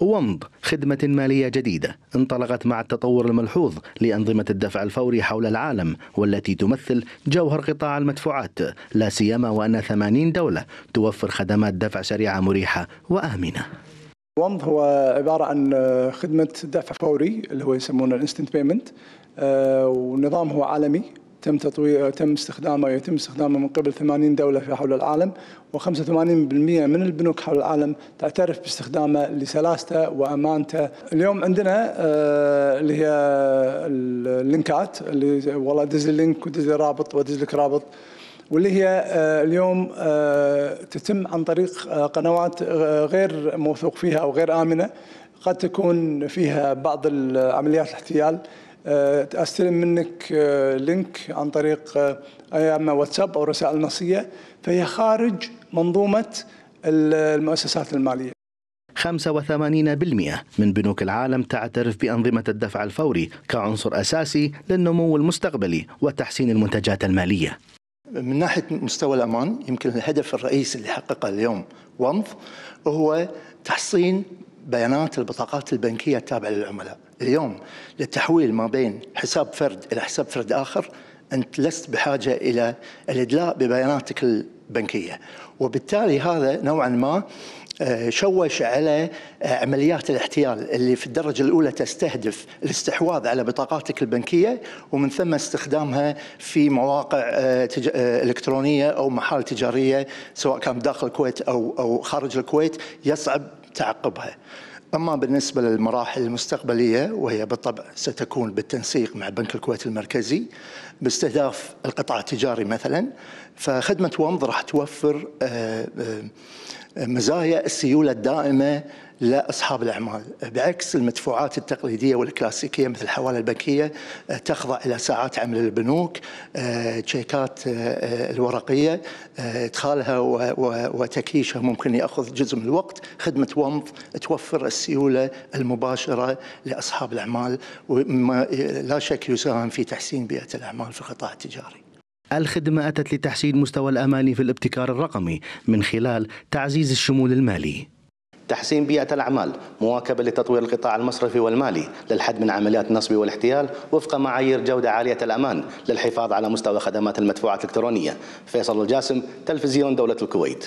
ومض خدمة مالية جديدة انطلقت مع التطور الملحوظ لأنظمة الدفع الفوري حول العالم والتي تمثل جوهر قطاع المدفوعات لا سيما وأن 80 دولة توفر خدمات دفع سريعة مريحة وآمنة ومض هو عبارة عن خدمة دفع فوري اللي هو يسمونه الانستنت بيمنت ونظام هو عالمي تم تطوير تم استخدامه يتم يعني استخدامه من قبل 80 دوله في حول العالم و85% من البنوك حول العالم تعترف باستخدامه لسلاسته وامانته. اليوم عندنا آه، اللي هي اللينكات اللي والله دز اللينك ودز رابط ودز لك رابط واللي هي آه، اليوم آه، تتم عن طريق قنوات غير موثوق فيها او غير امنه قد تكون فيها بعض عمليات الاحتيال آه، استلم منك آه، لينك عن طريق آه، يا اما واتساب او رسائل نصيه فهي خارج منظومه المؤسسات الماليه. 85% من بنوك العالم تعترف بأنظمة الدفع الفوري كعنصر أساسي للنمو المستقبلي وتحسين المنتجات المالية من ناحية مستوى الأمان يمكن الهدف الرئيسي اللي حققه اليوم ومض هو تحصين بيانات البطاقات البنكية التابعة للعملاء اليوم للتحويل ما بين حساب فرد إلى حساب فرد آخر أنت لست بحاجة إلى الإدلاء ببياناتك البنكية وبالتالي هذا نوعا ما آه، شوش على آه، عمليات الاحتيال اللي في الدرجة الأولى تستهدف الاستحواذ على بطاقاتك البنكية ومن ثم استخدامها في مواقع آه، إلكترونية أو محال تجارية سواء كان داخل الكويت أو أو خارج الكويت يصعب تعقبها. أما بالنسبة للمراحل المستقبلية وهي بالطبع ستكون بالتنسيق مع بنك الكويت المركزي باستهداف القطاع التجاري مثلا فخدمة ومض راح توفر آه، آه، مزايا السيوله الدائمه لاصحاب الاعمال بعكس المدفوعات التقليديه والكلاسيكيه مثل الحواله البنكيه آه، تخضع الى ساعات عمل البنوك آه، تشيكات آه، الورقيه ادخالها وتكييشها ممكن ياخذ جزء من الوقت خدمه ومض توفر السيوله المباشره لاصحاب الاعمال وما لا شك يساهم في تحسين بيئه الاعمال في القطاع التجاري الخدمة أتت لتحسين مستوى الأمان في الابتكار الرقمي من خلال تعزيز الشمول المالي تحسين بيئة الأعمال مواكبة لتطوير القطاع المصرفي والمالي للحد من عمليات النصب والاحتيال وفق معايير جودة عالية الأمان للحفاظ على مستوى خدمات المدفوعات الإلكترونية فيصل الجاسم تلفزيون دولة الكويت